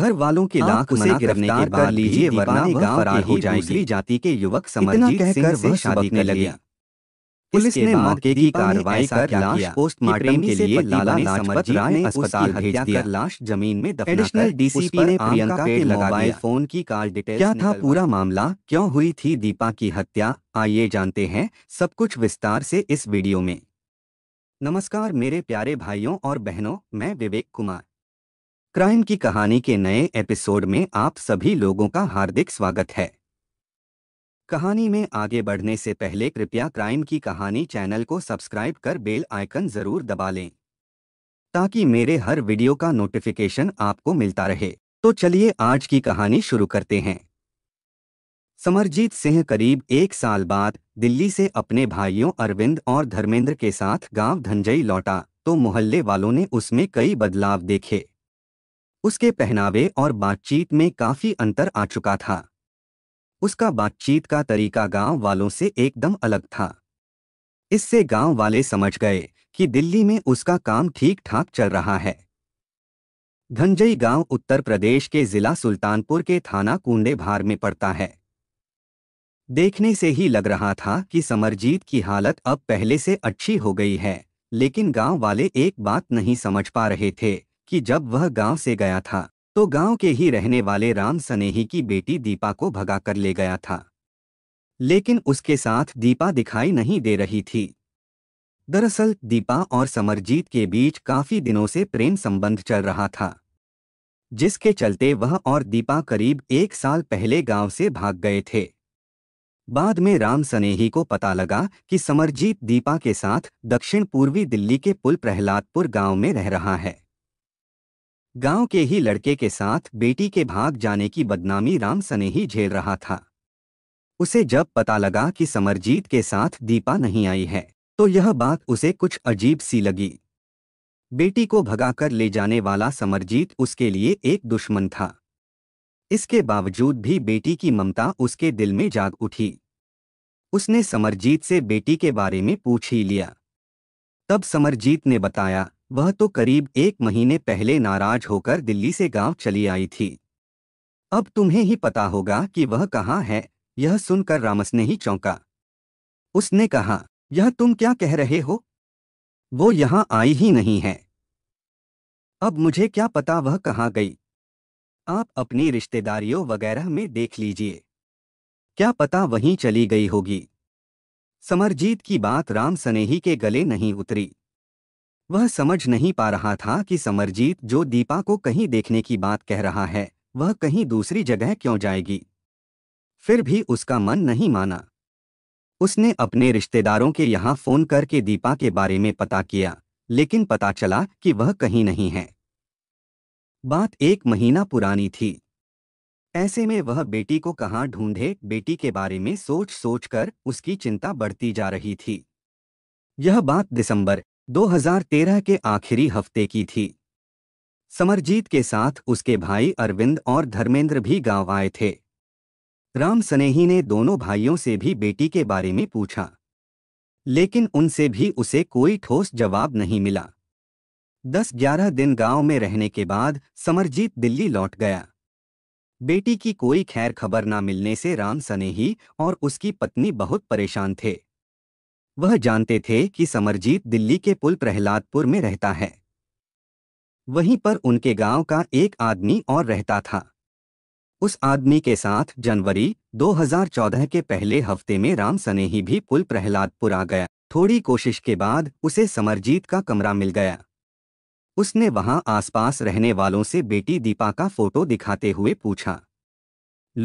घर वालों के लाख उसे गिरफ्तार कर लीजिए वरना गांव फरार हो जाएगी जाति के युवक समरजीत सिंह से शादी करने लगे पुलिस ने मौके की कार्रवाई कर लाश पोस्टमार्टम के लिए लाला लाजपत राय ने अस्पताल भेज दिया लाश जमीन में एडिशनल डीसीपी ने प्रियंका के मोबाइल फोन की कॉल डिटेल क्या था पूरा मामला क्यों हुई थी दीपा की हत्या आइए जानते हैं सब कुछ विस्तार से इस वीडियो में नमस्कार मेरे प्यारे भाइयों और बहनों मैं विवेक कुमार क्राइम की कहानी के नए एपिसोड में आप सभी लोगों का हार्दिक स्वागत है कहानी में आगे बढ़ने से पहले कृपया क्राइम की कहानी चैनल को सब्सक्राइब कर बेल आइकन जरूर दबा लें ताकि मेरे हर वीडियो का नोटिफिकेशन आपको मिलता रहे तो चलिए आज की कहानी शुरू करते हैं समरजीत सिंह करीब एक साल बाद दिल्ली से अपने भाइयों अरविंद और धर्मेंद्र के साथ गांव धंजई लौटा तो मोहल्ले वालों ने उसमें कई बदलाव देखे उसके पहनावे और बातचीत में काफी अंतर आ चुका था उसका बातचीत का तरीका गांव वालों से एकदम अलग था इससे गांव वाले समझ गए कि दिल्ली में उसका काम ठीक ठाक चल रहा है धंजई गांव उत्तर प्रदेश के जिला सुल्तानपुर के थाना कुंडे भार में पड़ता है देखने से ही लग रहा था कि समरजीत की हालत अब पहले से अच्छी हो गई है लेकिन गांव वाले एक बात नहीं समझ पा रहे थे कि जब वह गांव से गया था तो गांव के ही रहने वाले राम सनेही की बेटी दीपा को भगा कर ले गया था लेकिन उसके साथ दीपा दिखाई नहीं दे रही थी दरअसल दीपा और समरजीत के बीच काफी दिनों से प्रेम संबंध चल रहा था जिसके चलते वह और दीपा करीब एक साल पहले गांव से भाग गए थे बाद में राम सनेही को पता लगा कि समरजीत दीपा के साथ दक्षिण पूर्वी दिल्ली के पुल प्रहलादपुर गांव में रह रहा है गांव के ही लड़के के साथ बेटी के भाग जाने की बदनामी राम सने ही झेल रहा था उसे जब पता लगा कि समरजीत के साथ दीपा नहीं आई है तो यह बात उसे कुछ अजीब सी लगी बेटी को भगाकर ले जाने वाला समरजीत उसके लिए एक दुश्मन था इसके बावजूद भी बेटी की ममता उसके दिल में जाग उठी उसने समरजीत से बेटी के बारे में पूछ ही लिया तब समरजीत ने बताया वह तो करीब एक महीने पहले नाराज होकर दिल्ली से गांव चली आई थी अब तुम्हें ही पता होगा कि वह कहाँ है यह सुनकर रामस ने ही चौंका उसने कहा यह तुम क्या कह रहे हो वो यहां आई ही नहीं है अब मुझे क्या पता वह कहाँ गई आप अपनी रिश्तेदारियों वगैरह में देख लीजिए क्या पता वहीं चली गई होगी समरजीत की बात राम सनेही के गले नहीं उतरी वह समझ नहीं पा रहा था कि समरजीत जो दीपा को कहीं देखने की बात कह रहा है वह कहीं दूसरी जगह क्यों जाएगी फिर भी उसका मन नहीं माना उसने अपने रिश्तेदारों के यहाँ फोन करके दीपा के बारे में पता किया लेकिन पता चला कि वह कहीं नहीं है बात एक महीना पुरानी थी ऐसे में वह बेटी को कहाँ ढूंढे बेटी के बारे में सोच सोच कर उसकी चिंता बढ़ती जा रही थी यह बात दिसंबर 2013 के आखिरी हफ्ते की थी समरजीत के साथ उसके भाई अरविंद और धर्मेंद्र भी गांव आए थे राम सनेही ने दोनों भाइयों से भी बेटी के बारे में पूछा लेकिन उनसे भी उसे कोई ठोस जवाब नहीं मिला दस ग्यारह दिन गांव में रहने के बाद समरजीत दिल्ली लौट गया बेटी की कोई खैर खबर ना मिलने से राम सनेही और उसकी पत्नी बहुत परेशान थे वह जानते थे कि समरजीत दिल्ली के पुल प्रहलादपुर में रहता है वहीं पर उनके गांव का एक आदमी और रहता था उस आदमी के साथ जनवरी 2014 के पहले हफ्ते में राम सनेही भी पुल प्रहलादपुर आ गया थोड़ी कोशिश के बाद उसे समरजीत का कमरा मिल गया उसने वहां आसपास रहने वालों से बेटी दीपा का फोटो दिखाते हुए पूछा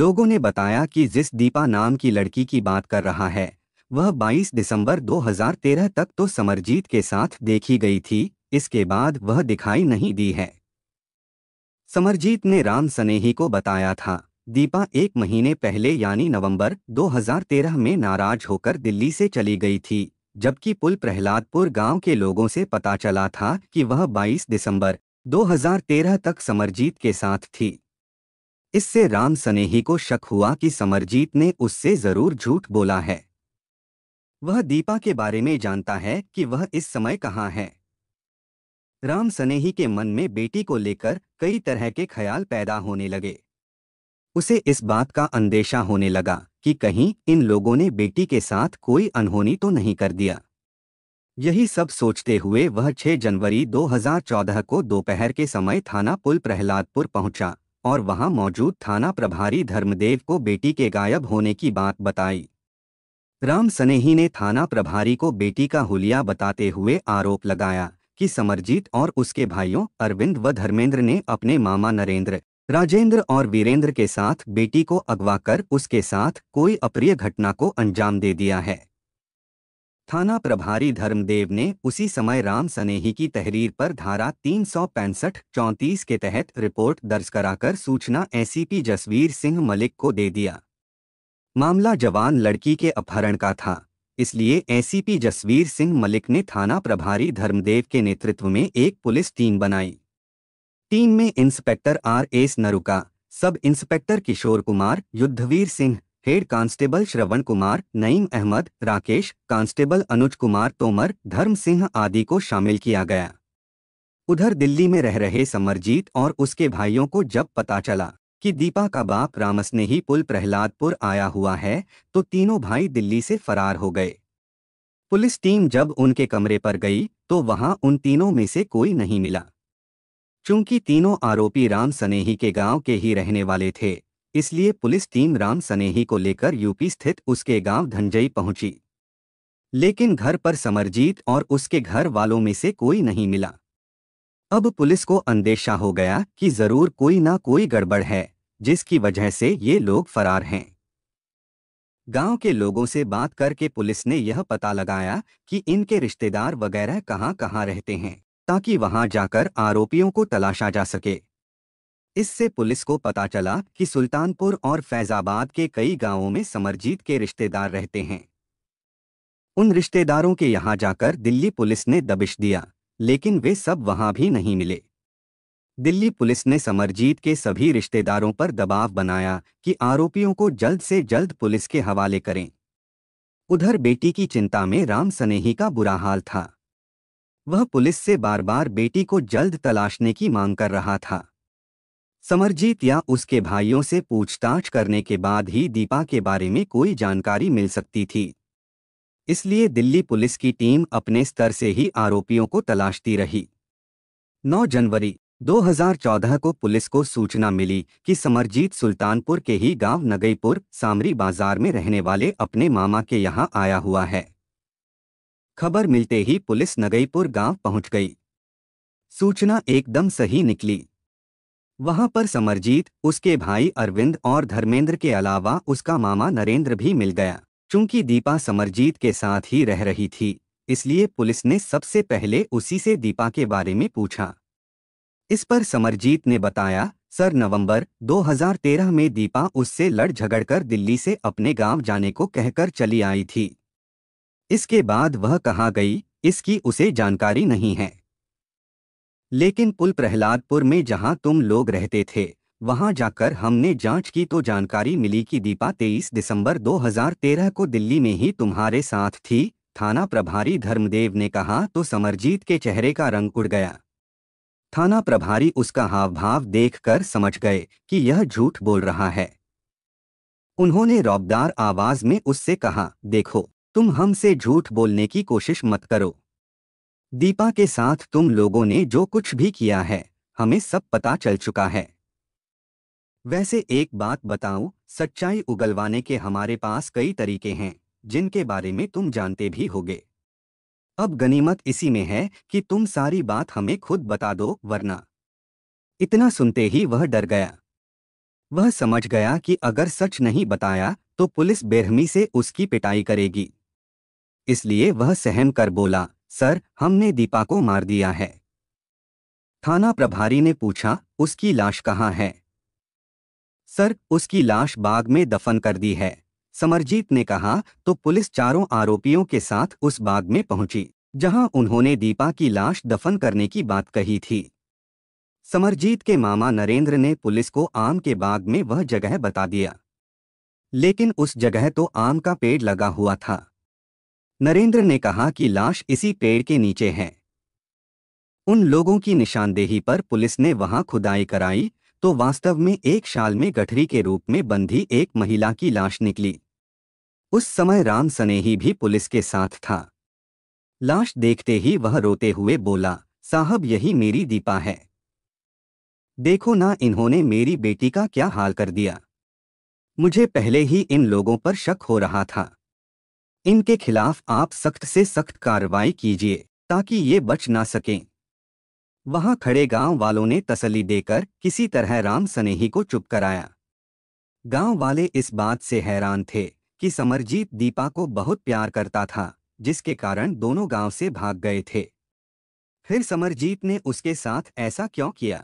लोगों ने बताया कि जिस दीपा नाम की लड़की की बात कर रहा है वह 22 दिसंबर 2013 तक तो समरजीत के साथ देखी गई थी इसके बाद वह दिखाई नहीं दी है समरजीत ने राम सनेही को बताया था दीपा एक महीने पहले यानी नवंबर 2013 में नाराज होकर दिल्ली से चली गई थी जबकि पुल प्रहलादपुर गांव के लोगों से पता चला था कि वह 22 दिसंबर 2013 तक समरजीत के साथ थी इससे राम सनेही को शक हुआ कि समरजीत ने उससे जरूर झूठ बोला है वह दीपा के बारे में जानता है कि वह इस समय कहाँ है राम सनेही के मन में बेटी को लेकर कई तरह के ख्याल पैदा होने लगे उसे इस बात का अंदेशा होने लगा कि कहीं इन लोगों ने बेटी के साथ कोई अनहोनी तो नहीं कर दिया यही सब सोचते हुए वह 6 जनवरी 2014 को दोपहर के समय थाना पुल प्रहलादपुर पहुंचा और वहां मौजूद थाना प्रभारी धर्मदेव को बेटी के गायब होने की बात बताई राम सनेही ने थाना प्रभारी को बेटी का हुलिया बताते हुए आरोप लगाया कि समरजीत और उसके भाइयों अरविंद व धर्मेंद्र ने अपने मामा नरेंद्र राजेंद्र और वीरेंद्र के साथ बेटी को अगवा कर उसके साथ कोई अप्रिय घटना को अंजाम दे दिया है थाना प्रभारी धर्मदेव ने उसी समय राम सनेही की तहरीर पर धारा तीन सौ पैंसठ के तहत रिपोर्ट दर्ज कराकर सूचना एसीपी जसवीर सिंह मलिक को दे दिया मामला जवान लड़की के अपहरण का था इसलिए एसीपी जसवीर सिंह मलिक ने थाना प्रभारी धर्मदेव के नेतृत्व में एक पुलिस टीम बनाई टीम में inspector R S Naruka sub inspector Kishore Kumar Yudhveer Singh head constable Shravan Kumar Naeem Ahmed Rakesh constable Anuj Kumar Tomar Dharm Singh आदि को शामिल किया गया उधर दिल्ली में रह रहे समरजीत और उसके भाइयों को जब पता चला कि दीपा का बाप ही पुल प्रहलादपुर आया हुआ है तो तीनों भाई दिल्ली से फरार हो गए पुलिस टीम जब उनके कमरे पर गई तो वहां उन तीनों में से कोई नहीं मिला चूंकि तीनों आरोपी राम सनेही के गांव के ही रहने वाले थे इसलिए पुलिस टीम राम सनेही को लेकर यूपी स्थित उसके गांव धनजई पहुंची लेकिन घर पर समरजीत और उसके घर वालों में से कोई नहीं मिला अब पुलिस को अंदेशा हो गया कि जरूर कोई ना कोई गड़बड़ है जिसकी वजह से ये लोग फरार हैं गांव के लोगों से बात करके पुलिस ने यह पता लगाया कि इनके रिश्तेदार वगैरह कहाँ कहाँ रहते हैं ताकि वहां जाकर आरोपियों को तलाशा जा सके इससे पुलिस को पता चला कि सुल्तानपुर और फैजाबाद के कई गांवों में समरजीत के रिश्तेदार रहते हैं उन रिश्तेदारों के यहां जाकर दिल्ली पुलिस ने दबिश दिया लेकिन वे सब वहां भी नहीं मिले दिल्ली पुलिस ने समरजीत के सभी रिश्तेदारों पर दबाव बनाया कि आरोपियों को जल्द से जल्द पुलिस के हवाले करें उधर बेटी की चिंता में राम सनेही का बुरा हाल था वह पुलिस से बार बार बेटी को जल्द तलाशने की मांग कर रहा था समरजीत या उसके भाइयों से पूछताछ करने के बाद ही दीपा के बारे में कोई जानकारी मिल सकती थी इसलिए दिल्ली पुलिस की टीम अपने स्तर से ही आरोपियों को तलाशती रही 9 जनवरी 2014 को पुलिस को सूचना मिली कि समरजीत सुल्तानपुर के ही गांव नगईपुर सामरी बाजार में रहने वाले अपने मामा के यहां आया हुआ है खबर मिलते ही पुलिस नगईपुर गांव पहुंच गई सूचना एकदम सही निकली वहां पर समरजीत उसके भाई अरविंद और धर्मेंद्र के अलावा उसका मामा नरेंद्र भी मिल गया चूंकि दीपा समरजीत के साथ ही रह रही थी इसलिए पुलिस ने सबसे पहले उसी से दीपा के बारे में पूछा इस पर समरजीत ने बताया सर नवंबर 2013 में दीपा उससे लड़ झगड़कर दिल्ली से अपने गांव जाने को कहकर चली आई थी इसके बाद वह कहाँ गई इसकी उसे जानकारी नहीं है लेकिन पुल प्रहलादपुर में जहां तुम लोग रहते थे वहां जाकर हमने जांच की तो जानकारी मिली कि दीपा 23 दिसंबर 2013 को दिल्ली में ही तुम्हारे साथ थी थाना प्रभारी धर्मदेव ने कहा तो समरजीत के चेहरे का रंग उड़ गया थाना प्रभारी उसका हाव भाव देख समझ गए कि यह झूठ बोल रहा है उन्होंने रौबदार आवाज में उससे कहा देखो तुम हमसे झूठ बोलने की कोशिश मत करो दीपा के साथ तुम लोगों ने जो कुछ भी किया है हमें सब पता चल चुका है वैसे एक बात बताऊं, सच्चाई उगलवाने के हमारे पास कई तरीके हैं जिनके बारे में तुम जानते भी होगे अब गनीमत इसी में है कि तुम सारी बात हमें खुद बता दो वरना इतना सुनते ही वह डर गया वह समझ गया कि अगर सच नहीं बताया तो पुलिस बेरहमी से उसकी पिटाई करेगी इसलिए वह सहम कर बोला सर हमने दीपा को मार दिया है थाना प्रभारी ने पूछा उसकी लाश कहाँ है सर उसकी लाश बाग में दफन कर दी है समरजीत ने कहा तो पुलिस चारों आरोपियों के साथ उस बाग में पहुंची जहां उन्होंने दीपा की लाश दफन करने की बात कही थी समरजीत के मामा नरेंद्र ने पुलिस को आम के बाग में वह जगह बता दिया लेकिन उस जगह तो आम का पेड़ लगा हुआ था नरेंद्र ने कहा कि लाश इसी पेड़ के नीचे है उन लोगों की निशानदेही पर पुलिस ने वहां खुदाई कराई तो वास्तव में एक शाल में गठरी के रूप में बंधी एक महिला की लाश निकली उस समय राम सनेही भी पुलिस के साथ था लाश देखते ही वह रोते हुए बोला साहब यही मेरी दीपा है देखो ना इन्होंने मेरी बेटी का क्या हाल कर दिया मुझे पहले ही इन लोगों पर शक हो रहा था इनके खिलाफ आप सख्त से सख्त कार्रवाई कीजिए ताकि ये बच ना सकें वहां खड़े गांव वालों ने तसली देकर किसी तरह राम सनेही को चुप कराया गांव वाले इस बात से हैरान थे कि समरजीत दीपा को बहुत प्यार करता था जिसके कारण दोनों गांव से भाग गए थे फिर समरजीत ने उसके साथ ऐसा क्यों किया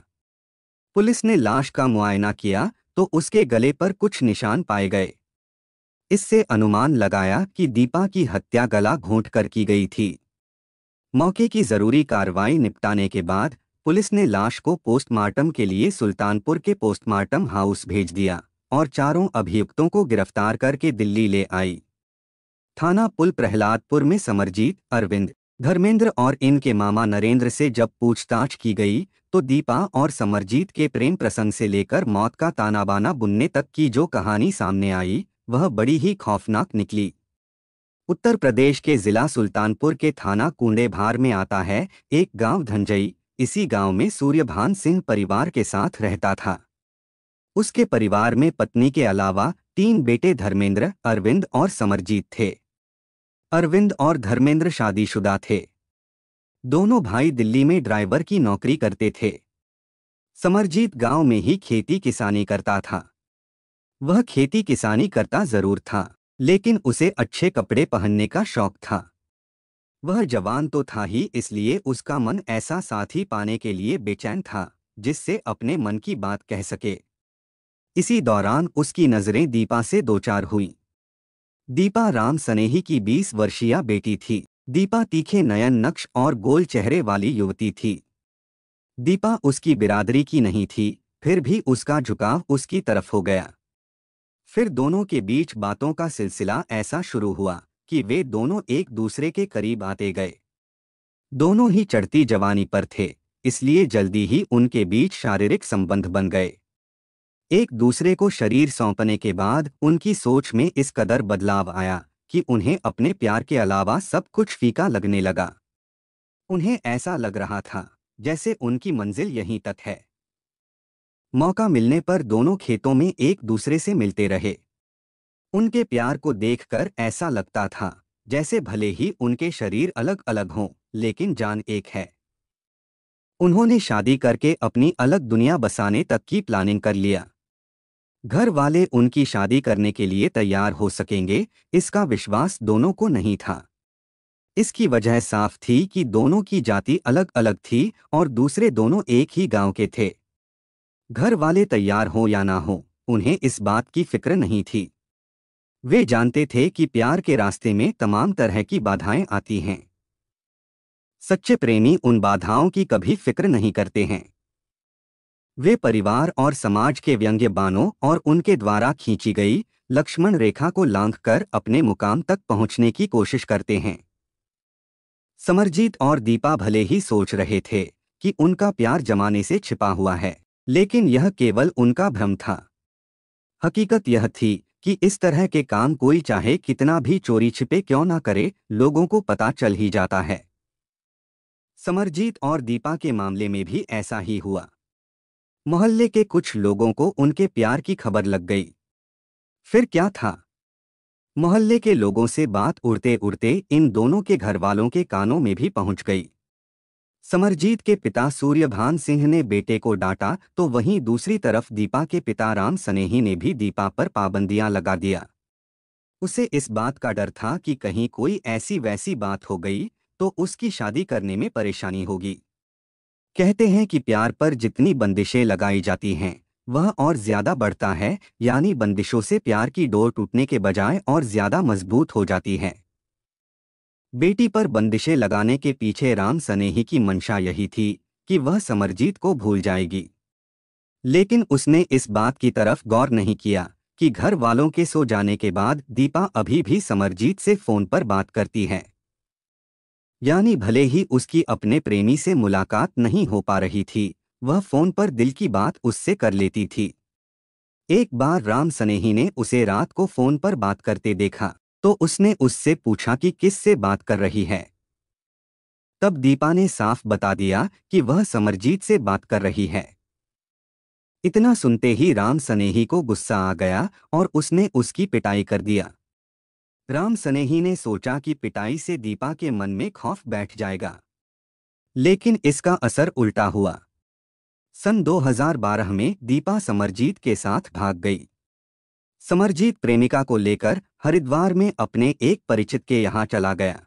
पुलिस ने लाश का मुआयना किया तो उसके गले पर कुछ निशान पाए गए इससे अनुमान लगाया कि दीपा की हत्या गला घोंट कर की गई थी मौके की जरूरी कार्रवाई निपटाने के बाद पुलिस ने लाश को पोस्टमार्टम के लिए सुल्तानपुर के पोस्टमार्टम हाउस भेज दिया और चारों अभियुक्तों को गिरफ्तार करके दिल्ली ले आई थाना पुल प्रहलादपुर में समरजीत अरविंद धर्मेंद्र और इनके मामा नरेंद्र से जब पूछताछ की गई तो दीपा और समरजीत के प्रेम प्रसंग से लेकर मौत का तानाबाना बुनने तक की जो कहानी सामने आई वह बड़ी ही खौफनाक निकली उत्तर प्रदेश के जिला सुल्तानपुर के थाना कुंडेभार में आता है एक गांव धनजई इसी गांव में सूर्यभान सिंह परिवार के साथ रहता था उसके परिवार में पत्नी के अलावा तीन बेटे धर्मेंद्र अरविंद और समरजीत थे अरविंद और धर्मेंद्र शादीशुदा थे दोनों भाई दिल्ली में ड्राइवर की नौकरी करते थे समरजीत गांव में ही खेती किसानी करता था वह खेती किसानी करता जरूर था लेकिन उसे अच्छे कपड़े पहनने का शौक था वह जवान तो था ही इसलिए उसका मन ऐसा साथी पाने के लिए बेचैन था जिससे अपने मन की बात कह सके इसी दौरान उसकी नज़रें दीपा से दो चार हुई दीपा राम सनेही की बीस वर्षीय बेटी थी दीपा तीखे नयन नक्श और गोल चेहरे वाली युवती थी दीपा उसकी बिरादरी की नहीं थी फिर भी उसका झुकाव उसकी तरफ हो गया फिर दोनों के बीच बातों का सिलसिला ऐसा शुरू हुआ कि वे दोनों एक दूसरे के करीब आते गए दोनों ही चढ़ती जवानी पर थे इसलिए जल्दी ही उनके बीच शारीरिक संबंध बन गए एक दूसरे को शरीर सौंपने के बाद उनकी सोच में इस कदर बदलाव आया कि उन्हें अपने प्यार के अलावा सब कुछ फीका लगने लगा उन्हें ऐसा लग रहा था जैसे उनकी मंजिल यहीं तक है मौका मिलने पर दोनों खेतों में एक दूसरे से मिलते रहे उनके प्यार को देखकर ऐसा लगता था जैसे भले ही उनके शरीर अलग अलग हों लेकिन जान एक है उन्होंने शादी करके अपनी अलग दुनिया बसाने तक की प्लानिंग कर लिया घर वाले उनकी शादी करने के लिए तैयार हो सकेंगे इसका विश्वास दोनों को नहीं था इसकी वजह साफ थी कि दोनों की जाति अलग अलग थी और दूसरे दोनों एक ही गांव के थे घर वाले तैयार हों या ना हो उन्हें इस बात की फिक्र नहीं थी वे जानते थे कि प्यार के रास्ते में तमाम तरह की बाधाएं आती हैं सच्चे प्रेमी उन बाधाओं की कभी फिक्र नहीं करते हैं वे परिवार और समाज के व्यंग्य बानों और उनके द्वारा खींची गई लक्ष्मण रेखा को लांघ कर अपने मुकाम तक पहुंचने की कोशिश करते हैं समरजीत और दीपा भले ही सोच रहे थे कि उनका प्यार जमाने से छिपा हुआ है लेकिन यह केवल उनका भ्रम था हकीकत यह थी कि इस तरह के काम कोई चाहे कितना भी चोरी छिपे क्यों ना करे लोगों को पता चल ही जाता है समरजीत और दीपा के मामले में भी ऐसा ही हुआ मोहल्ले के कुछ लोगों को उनके प्यार की खबर लग गई फिर क्या था मोहल्ले के लोगों से बात उड़ते उड़ते इन दोनों के घर वालों के कानों में भी पहुंच गई समरजीत के पिता सूर्यभान सिंह ने बेटे को डांटा तो वहीं दूसरी तरफ दीपा के पिता राम सनेही ने भी दीपा पर पाबंदियां लगा दिया उसे इस बात का डर था कि कहीं कोई ऐसी वैसी बात हो गई तो उसकी शादी करने में परेशानी होगी कहते हैं कि प्यार पर जितनी बंदिशें लगाई जाती हैं वह और ज्यादा बढ़ता है यानी बंदिशों से प्यार की डोर टूटने के बजाय और ज्यादा मजबूत हो जाती है बेटी पर बंदिशें लगाने के पीछे राम सनेही की मंशा यही थी कि वह समरजीत को भूल जाएगी लेकिन उसने इस बात की तरफ गौर नहीं किया कि घर वालों के सो जाने के बाद दीपा अभी भी समरजीत से फोन पर बात करती है यानी भले ही उसकी अपने प्रेमी से मुलाकात नहीं हो पा रही थी वह फोन पर दिल की बात उससे कर लेती थी एक बार राम सनेही ने उसे रात को फोन पर बात करते देखा तो उसने उससे पूछा कि किस से बात कर रही है तब दीपा ने साफ बता दिया कि वह समरजीत से बात कर रही है इतना सुनते ही राम सनेही को गुस्सा आ गया और उसने उसकी पिटाई कर दिया राम सनेही ने सोचा कि पिटाई से दीपा के मन में खौफ बैठ जाएगा लेकिन इसका असर उल्टा हुआ सन 2012 में दीपा समरजीत के साथ भाग गई समरजीत प्रेमिका को लेकर हरिद्वार में अपने एक परिचित के यहाँ चला गया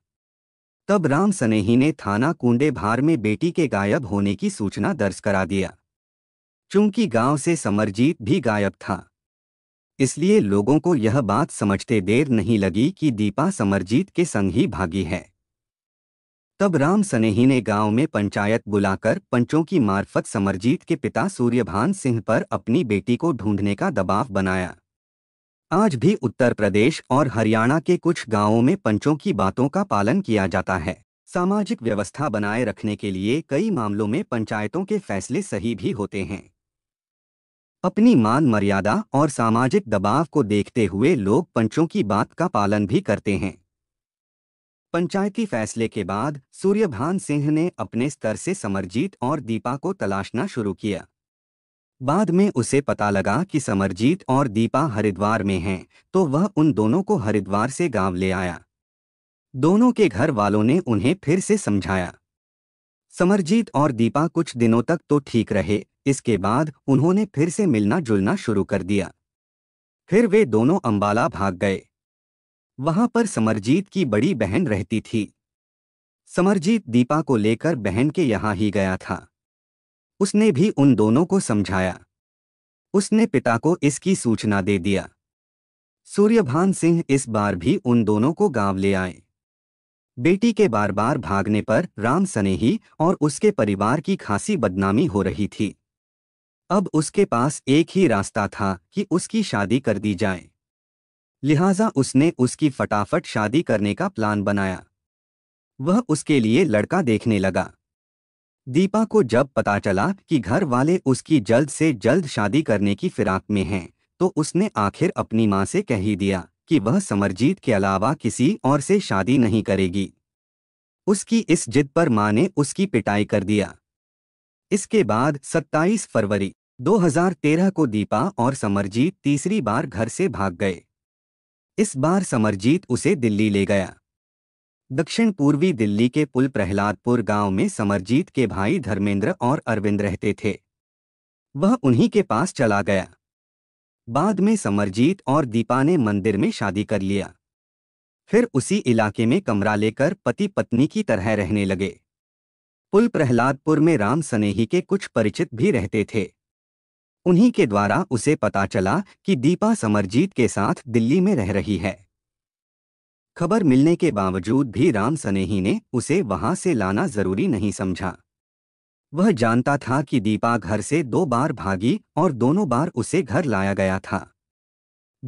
तब राम सनेही ने थाना कुंडे भार में बेटी के गायब होने की सूचना दर्ज करा दिया चूंकि गांव से समरजीत भी गायब था इसलिए लोगों को यह बात समझते देर नहीं लगी कि दीपा समरजीत के संग ही भागी है तब राम सनेही ने गांव में पंचायत बुलाकर पंचों की मार्फत समरजीत के पिता सूर्यभान सिंह पर अपनी बेटी को ढूंढने का दबाव बनाया आज भी उत्तर प्रदेश और हरियाणा के कुछ गांवों में पंचों की बातों का पालन किया जाता है सामाजिक व्यवस्था बनाए रखने के लिए कई मामलों में पंचायतों के फैसले सही भी होते हैं अपनी मान मर्यादा और सामाजिक दबाव को देखते हुए लोग पंचों की बात का पालन भी करते हैं पंचायती फैसले के बाद सूर्यभान सिंह ने अपने स्तर से समरजीत और दीपा को तलाशना शुरू किया बाद में उसे पता लगा कि समरजीत और दीपा हरिद्वार में हैं तो वह उन दोनों को हरिद्वार से गांव ले आया दोनों के घर वालों ने उन्हें फिर से समझाया समरजीत और दीपा कुछ दिनों तक तो ठीक रहे इसके बाद उन्होंने फिर से मिलना जुलना शुरू कर दिया फिर वे दोनों अंबाला भाग गए वहां पर समरजीत की बड़ी बहन रहती थी समरजीत दीपा को लेकर बहन के यहाँ ही गया था उसने भी उन दोनों को समझाया उसने पिता को इसकी सूचना दे दिया सूर्यभान सिंह इस बार भी उन दोनों को गांव ले आए बेटी के बार बार भागने पर राम सनेही और उसके परिवार की खासी बदनामी हो रही थी अब उसके पास एक ही रास्ता था कि उसकी शादी कर दी जाए लिहाजा उसने उसकी फटाफट शादी करने का प्लान बनाया वह उसके लिए लड़का देखने लगा दीपा को जब पता चला कि घर वाले उसकी जल्द से जल्द शादी करने की फिराक में हैं तो उसने आखिर अपनी माँ से कह ही दिया कि वह समरजीत के अलावा किसी और से शादी नहीं करेगी उसकी इस जिद पर माँ ने उसकी पिटाई कर दिया इसके बाद 27 फरवरी 2013 को दीपा और समरजीत तीसरी बार घर से भाग गए इस बार समरजीत उसे दिल्ली ले गया दक्षिण पूर्वी दिल्ली के पुल प्रहलादपुर गांव में समरजीत के भाई धर्मेंद्र और अरविंद रहते थे वह उन्हीं के पास चला गया बाद में समरजीत और दीपा ने मंदिर में शादी कर लिया फिर उसी इलाके में कमरा लेकर पति पत्नी की तरह रहने लगे पुल प्रहलादपुर में राम सनेही के कुछ परिचित भी रहते थे उन्हीं के द्वारा उसे पता चला कि दीपा समरजीत के साथ दिल्ली में रह रही है खबर मिलने के बावजूद भी राम सनेही ने उसे वहां से लाना जरूरी नहीं समझा वह जानता था कि दीपा घर से दो बार भागी और दोनों बार उसे घर लाया गया था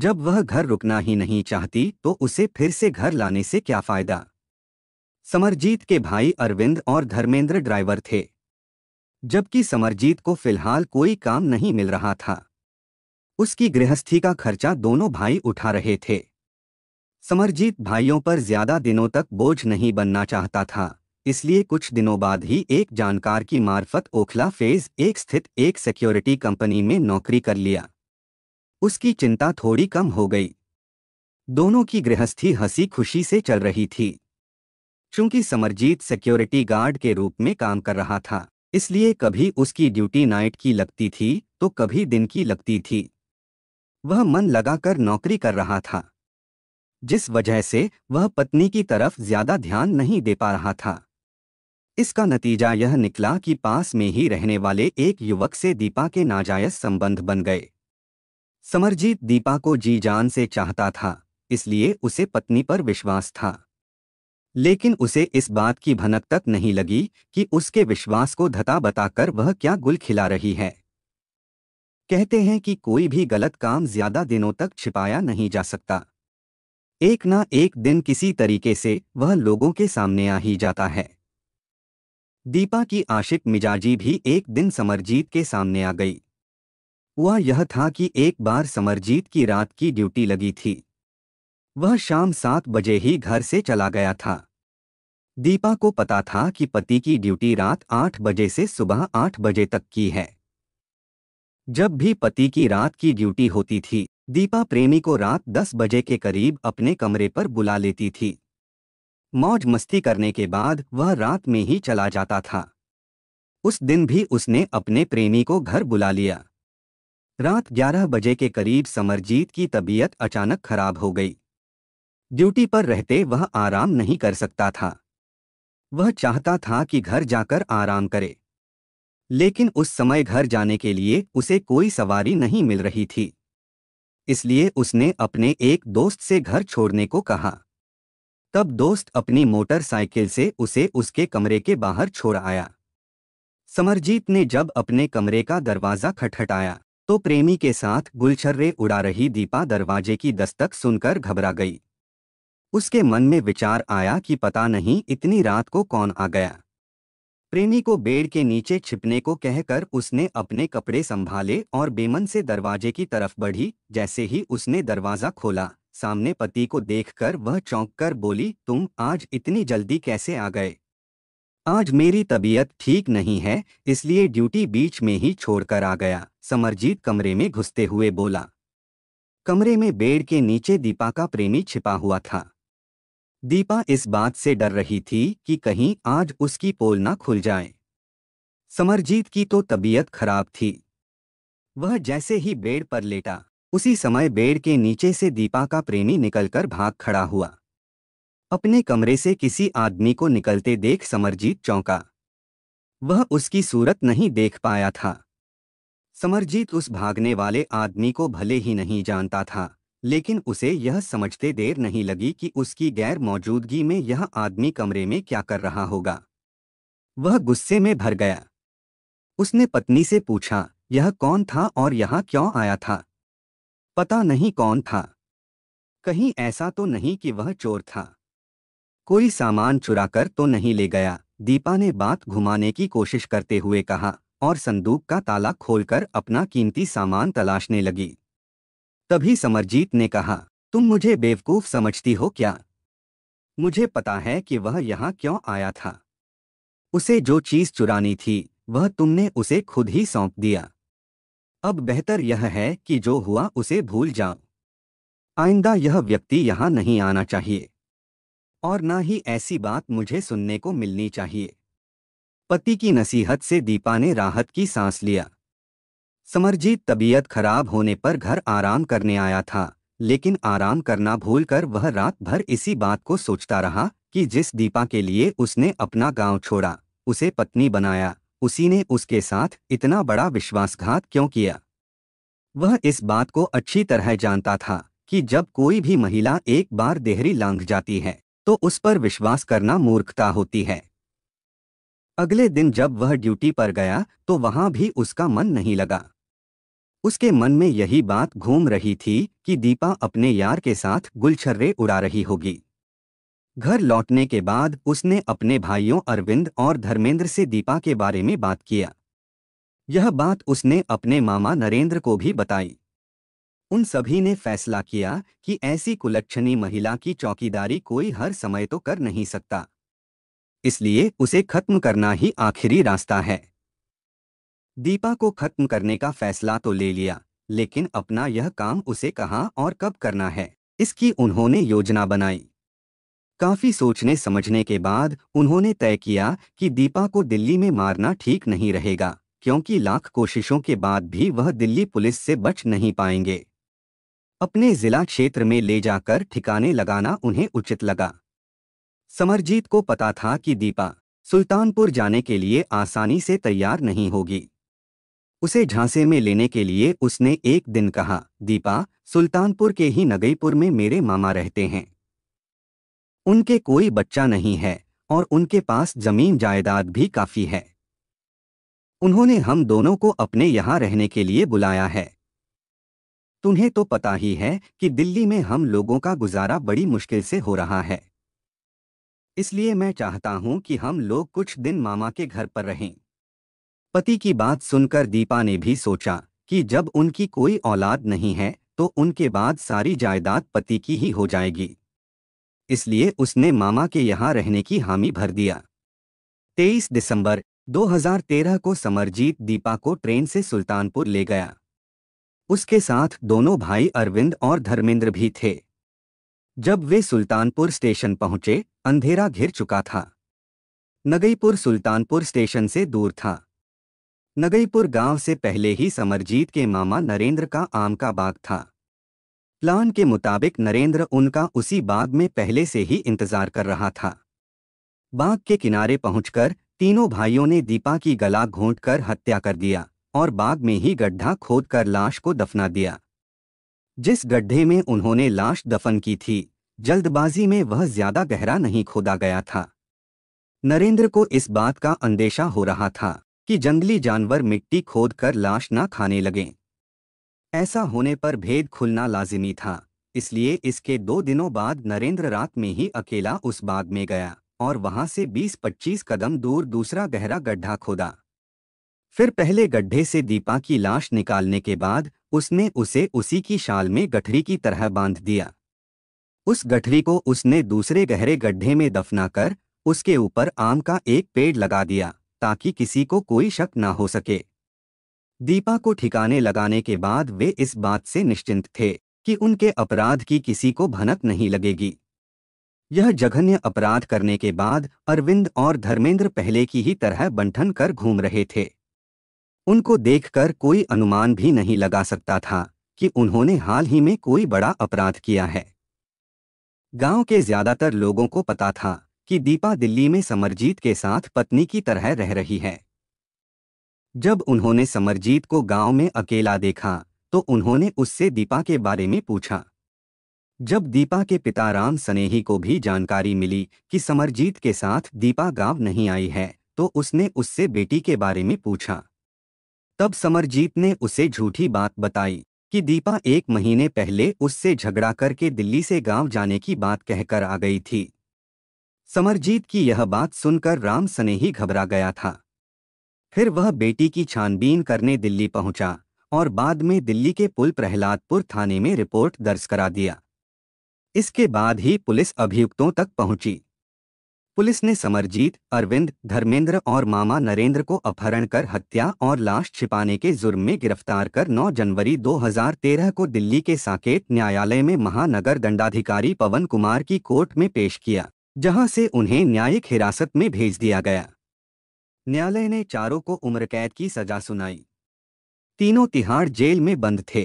जब वह घर रुकना ही नहीं चाहती तो उसे फिर से घर लाने से क्या फायदा समरजीत के भाई अरविंद और धर्मेंद्र ड्राइवर थे जबकि समरजीत को फिलहाल कोई काम नहीं मिल रहा था उसकी गृहस्थी का खर्चा दोनों भाई उठा रहे थे समरजीत भाइयों पर ज्यादा दिनों तक बोझ नहीं बनना चाहता था इसलिए कुछ दिनों बाद ही एक जानकार की मार्फत ओखला फेज एक स्थित एक सिक्योरिटी कंपनी में नौकरी कर लिया उसकी चिंता थोड़ी कम हो गई दोनों की गृहस्थी हंसी खुशी से चल रही थी चूंकि समरजीत सिक्योरिटी गार्ड के रूप में काम कर रहा था इसलिए कभी उसकी ड्यूटी नाइट की लगती थी तो कभी दिन की लगती थी वह मन लगाकर नौकरी कर रहा था जिस वजह से वह पत्नी की तरफ ज्यादा ध्यान नहीं दे पा रहा था इसका नतीजा यह निकला कि पास में ही रहने वाले एक युवक से दीपा के नाजायज संबंध बन गए समरजीत दीपा को जी जान से चाहता था इसलिए उसे पत्नी पर विश्वास था लेकिन उसे इस बात की भनक तक नहीं लगी कि उसके विश्वास को धता बताकर वह क्या गुल खिला रही है कहते हैं कि कोई भी गलत काम ज्यादा दिनों तक छिपाया नहीं जा सकता एक ना एक दिन किसी तरीके से वह लोगों के सामने आ ही जाता है दीपा की आशिक मिजाजी भी एक दिन समरजीत के सामने आ गई हुआ यह था कि एक बार समरजीत की रात की ड्यूटी लगी थी वह शाम सात बजे ही घर से चला गया था दीपा को पता था कि पति की ड्यूटी रात आठ बजे से सुबह आठ बजे तक की है जब भी पति की रात की ड्यूटी होती थी दीपा प्रेमी को रात 10 बजे के करीब अपने कमरे पर बुला लेती थी मौज मस्ती करने के बाद वह रात में ही चला जाता था उस दिन भी उसने अपने प्रेमी को घर बुला लिया रात 11 बजे के करीब समरजीत की तबीयत अचानक खराब हो गई ड्यूटी पर रहते वह आराम नहीं कर सकता था वह चाहता था कि घर जाकर आराम करे लेकिन उस समय घर जाने के लिए उसे कोई सवारी नहीं मिल रही थी इसलिए उसने अपने एक दोस्त से घर छोड़ने को कहा तब दोस्त अपनी मोटरसाइकिल से उसे उसके कमरे के बाहर छोड़ आया समरजीत ने जब अपने कमरे का दरवाज़ा खटखटाया तो प्रेमी के साथ गुलछर्रे उड़ा रही दीपा दरवाजे की दस्तक सुनकर घबरा गई उसके मन में विचार आया कि पता नहीं इतनी रात को कौन आ गया प्रेमी को बेड के नीचे छिपने को कहकर उसने अपने कपड़े संभाले और बेमन से दरवाजे की तरफ बढ़ी जैसे ही उसने दरवाजा खोला सामने पति को देखकर वह चौंक कर बोली तुम आज इतनी जल्दी कैसे आ गए आज मेरी तबीयत ठीक नहीं है इसलिए ड्यूटी बीच में ही छोड़कर आ गया समरजीत कमरे में घुसते हुए बोला कमरे में बेड के नीचे दीपा का प्रेमी छिपा हुआ था दीपा इस बात से डर रही थी कि कहीं आज उसकी पोल ना खुल जाए समरजीत की तो तबीयत खराब थी वह जैसे ही बेड पर लेटा उसी समय बेड के नीचे से दीपा का प्रेमी निकलकर भाग खड़ा हुआ अपने कमरे से किसी आदमी को निकलते देख समरजीत चौंका वह उसकी सूरत नहीं देख पाया था समरजीत उस भागने वाले आदमी को भले ही नहीं जानता था लेकिन उसे यह समझते देर नहीं लगी कि उसकी गैर मौजूदगी में यह आदमी कमरे में क्या कर रहा होगा वह गुस्से में भर गया उसने पत्नी से पूछा यह कौन था और यहां क्यों आया था पता नहीं कौन था कहीं ऐसा तो नहीं कि वह चोर था कोई सामान चुराकर तो नहीं ले गया दीपा ने बात घुमाने की कोशिश करते हुए कहा और संदूक का ताला खोलकर अपना कीमती सामान तलाशने लगी तभी समरजीत ने कहा तुम मुझे बेवकूफ समझती हो क्या मुझे पता है कि वह यहां क्यों आया था उसे जो चीज चुरानी थी वह तुमने उसे खुद ही सौंप दिया अब बेहतर यह है कि जो हुआ उसे भूल जाओ आइंदा यह व्यक्ति यहाँ नहीं आना चाहिए और ना ही ऐसी बात मुझे सुनने को मिलनी चाहिए पति की नसीहत से दीपा ने राहत की सांस लिया समरजीत तबीयत खराब होने पर घर आराम करने आया था लेकिन आराम करना भूलकर वह रात भर इसी बात को सोचता रहा कि जिस दीपा के लिए उसने अपना गांव छोड़ा उसे पत्नी बनाया उसी ने उसके साथ इतना बड़ा विश्वासघात क्यों किया वह इस बात को अच्छी तरह जानता था कि जब कोई भी महिला एक बार देहरी लांघ जाती है तो उस पर विश्वास करना मूर्खता होती है अगले दिन जब वह ड्यूटी पर गया तो वहां भी उसका मन नहीं लगा उसके मन में यही बात घूम रही थी कि दीपा अपने यार के साथ गुलछर्रे उड़ा रही होगी घर लौटने के बाद उसने अपने भाइयों अरविंद और धर्मेंद्र से दीपा के बारे में बात किया यह बात उसने अपने मामा नरेंद्र को भी बताई उन सभी ने फैसला किया कि ऐसी कुलक्षणी महिला की चौकीदारी कोई हर समय तो कर नहीं सकता इसलिए उसे खत्म करना ही आखिरी रास्ता है दीपा को खत्म करने का फैसला तो ले लिया लेकिन अपना यह काम उसे कहाँ और कब करना है इसकी उन्होंने योजना बनाई काफी सोचने समझने के बाद उन्होंने तय किया कि दीपा को दिल्ली में मारना ठीक नहीं रहेगा क्योंकि लाख कोशिशों के बाद भी वह दिल्ली पुलिस से बच नहीं पाएंगे अपने जिला क्षेत्र में ले जाकर ठिकाने लगाना उन्हें उचित लगा समरजीत को पता था कि दीपा सुल्तानपुर जाने के लिए आसानी से तैयार नहीं होगी उसे झांसे में लेने के लिए उसने एक दिन कहा दीपा सुल्तानपुर के ही नगईपुर में मेरे मामा रहते हैं उनके कोई बच्चा नहीं है और उनके पास जमीन जायदाद भी काफ़ी है उन्होंने हम दोनों को अपने यहाँ रहने के लिए बुलाया है तुम्हें तो पता ही है कि दिल्ली में हम लोगों का गुजारा बड़ी मुश्किल से हो रहा है इसलिए मैं चाहता हूं कि हम लोग कुछ दिन मामा के घर पर रहें पति की बात सुनकर दीपा ने भी सोचा कि जब उनकी कोई औलाद नहीं है तो उनके बाद सारी जायदाद पति की ही हो जाएगी इसलिए उसने मामा के यहाँ रहने की हामी भर दिया 23 दिसंबर 2013 को समरजीत दीपा को ट्रेन से सुल्तानपुर ले गया उसके साथ दोनों भाई अरविंद और धर्मेंद्र भी थे जब वे सुल्तानपुर स्टेशन पहुंचे अंधेरा घिर चुका था नगईपुर सुल्तानपुर स्टेशन से दूर था नगईपुर गांव से पहले ही समरजीत के मामा नरेंद्र का आम का बाग था प्लान के मुताबिक नरेंद्र उनका उसी बाग में पहले से ही इंतजार कर रहा था बाग के किनारे पहुंचकर तीनों भाइयों ने दीपा की गला घोंटकर हत्या कर दिया और बाग में ही गड्ढा खोदकर लाश को दफना दिया जिस गड्ढे में उन्होंने लाश दफन की थी जल्दबाजी में वह ज्यादा गहरा नहीं खोदा गया था नरेंद्र को इस बात का अंदेशा हो रहा था कि जंगली जानवर मिट्टी खोद कर लाश ना खाने लगे ऐसा होने पर भेद खुलना लाजिमी था इसलिए इसके दो दिनों बाद नरेंद्र रात में ही अकेला उस बाग में गया और वहां से 20-25 कदम दूर दूसरा गहरा गड्ढा खोदा फिर पहले गड्ढे से दीपा की लाश निकालने के बाद उसने उसे उसी की शाल में गठरी की तरह बांध दिया उस गठरी को उसने दूसरे गहरे गड्ढे में दफना कर उसके ऊपर आम का एक पेड़ लगा दिया ताकि किसी को कोई शक न हो सके दीपा को ठिकाने लगाने के बाद वे इस बात से निश्चिंत थे कि उनके अपराध की किसी को भनक नहीं लगेगी यह जघन्य अपराध करने के बाद अरविंद और धर्मेंद्र पहले की ही तरह बंठन कर घूम रहे थे उनको देखकर कोई अनुमान भी नहीं लगा सकता था कि उन्होंने हाल ही में कोई बड़ा अपराध किया है गांव के ज्यादातर लोगों को पता था कि दीपा दिल्ली में समरजीत के साथ पत्नी की तरह रह रही है जब उन्होंने समरजीत को गांव में अकेला देखा तो उन्होंने उससे दीपा के बारे में पूछा जब दीपा के पिता राम सनेही को भी जानकारी मिली कि समरजीत के साथ दीपा गांव नहीं आई है तो उसने उससे बेटी के बारे में पूछा तब समरजीत ने उसे झूठी बात बताई कि दीपा एक महीने पहले उससे झगड़ा करके दिल्ली से गांव जाने की बात कहकर आ गई थी समरजीत की यह बात सुनकर राम सने ही घबरा गया था फिर वह बेटी की छानबीन करने दिल्ली पहुंचा और बाद में दिल्ली के पुल प्रहलादपुर थाने में रिपोर्ट दर्ज करा दिया इसके बाद ही पुलिस अभियुक्तों तक पहुंची पुलिस ने समरजीत अरविंद धर्मेंद्र और मामा नरेंद्र को अपहरण कर हत्या और लाश छिपाने के जुर्म में गिरफ्तार कर 9 जनवरी 2013 को दिल्ली के साकेत न्यायालय में महानगर दंडाधिकारी पवन कुमार की कोर्ट में पेश किया जहां से उन्हें न्यायिक हिरासत में भेज दिया गया न्यायालय ने चारों को उम्र कैद की सजा सुनाई तीनों तिहाड़ जेल में बंद थे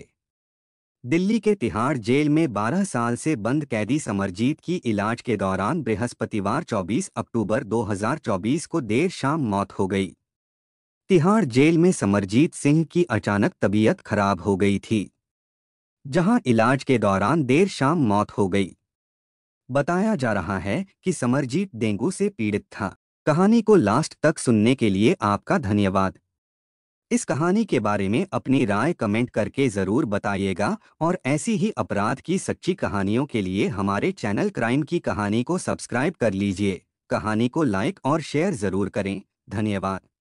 दिल्ली के तिहाड़ जेल में 12 साल से बंद कैदी समरजीत की इलाज के दौरान बृहस्पतिवार 24 अक्टूबर 2024 को देर शाम मौत हो गई तिहाड़ जेल में समरजीत सिंह की अचानक तबीयत खराब हो गई थी जहां इलाज के दौरान देर शाम मौत हो गई बताया जा रहा है कि समरजीत डेंगू से पीड़ित था कहानी को लास्ट तक सुनने के लिए आपका धन्यवाद इस कहानी के बारे में अपनी राय कमेंट करके ज़रूर बताइएगा और ऐसी ही अपराध की सच्ची कहानियों के लिए हमारे चैनल क्राइम की कहानी को सब्सक्राइब कर लीजिए कहानी को लाइक और शेयर ज़रूर करें धन्यवाद